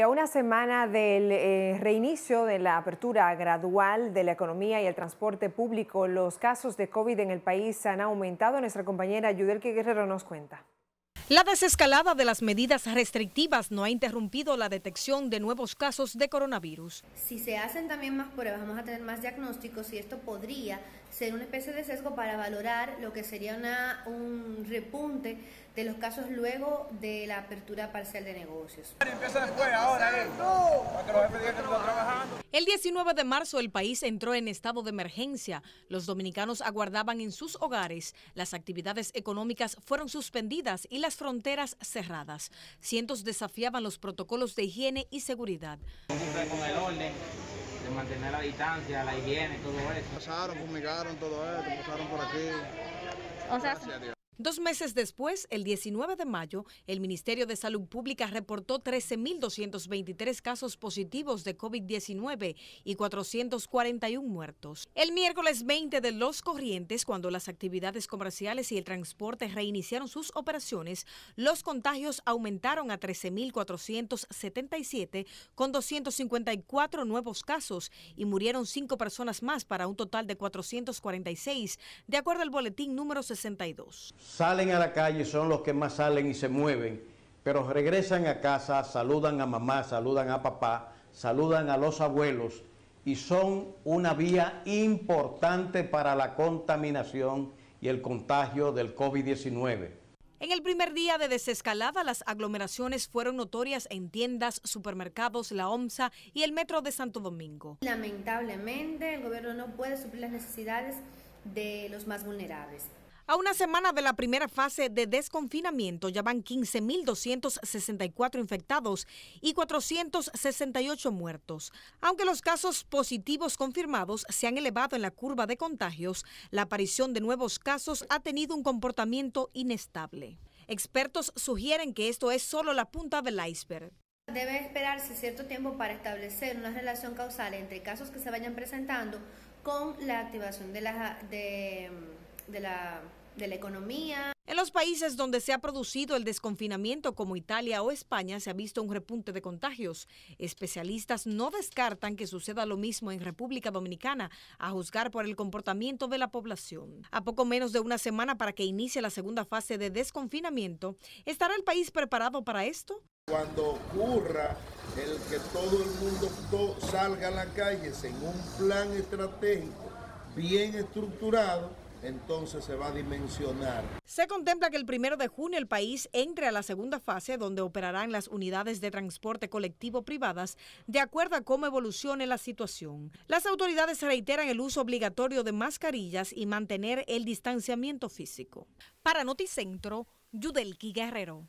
a una semana del eh, reinicio de la apertura gradual de la economía y el transporte público, los casos de COVID en el país han aumentado. Nuestra compañera Yudelke Guerrero nos cuenta. La desescalada de las medidas restrictivas no ha interrumpido la detección de nuevos casos de coronavirus. Si se hacen también más pruebas, vamos a tener más diagnósticos y esto podría ser una especie de sesgo para valorar lo que sería una, un repunte de los casos luego de la apertura parcial de negocios. ahora, eh. El 19 de marzo el país entró en estado de emergencia. Los dominicanos aguardaban en sus hogares. Las actividades económicas fueron suspendidas y las fronteras cerradas. Cientos desafiaban los protocolos de higiene y seguridad. Con el orden de mantener la distancia, la higiene, todo eso. Pasaron, fumigaron todo esto, pasaron por aquí. Dos meses después, el 19 de mayo, el Ministerio de Salud Pública reportó 13.223 casos positivos de COVID-19 y 441 muertos. El miércoles 20 de los corrientes, cuando las actividades comerciales y el transporte reiniciaron sus operaciones, los contagios aumentaron a 13.477 con 254 nuevos casos y murieron cinco personas más para un total de 446, de acuerdo al boletín número 62 salen a la calle, son los que más salen y se mueven, pero regresan a casa, saludan a mamá, saludan a papá, saludan a los abuelos y son una vía importante para la contaminación y el contagio del COVID-19. En el primer día de desescalada, las aglomeraciones fueron notorias en tiendas, supermercados, la OMSA y el Metro de Santo Domingo. Lamentablemente, el gobierno no puede suplir las necesidades de los más vulnerables. A una semana de la primera fase de desconfinamiento ya van 15.264 infectados y 468 muertos. Aunque los casos positivos confirmados se han elevado en la curva de contagios, la aparición de nuevos casos ha tenido un comportamiento inestable. Expertos sugieren que esto es solo la punta del iceberg. Debe esperarse cierto tiempo para establecer una relación causal entre casos que se vayan presentando con la activación de la De de la, economía. En los países donde se ha producido el desconfinamiento, como Italia o España, se ha visto un repunte de contagios. Especialistas no descartan que suceda lo mismo en República Dominicana, a juzgar por el comportamiento de la población. A poco menos de una semana para que inicie la segunda fase de desconfinamiento, ¿estará el país preparado para esto? Cuando ocurra el que todo el mundo salga a la calles en un plan estratégico bien estructurado, entonces se va a dimensionar. Se contempla que el primero de junio el país entre a la segunda fase donde operarán las unidades de transporte colectivo privadas de acuerdo a cómo evolucione la situación. Las autoridades reiteran el uso obligatorio de mascarillas y mantener el distanciamiento físico. Para Noticentro, Yudelki Guerrero.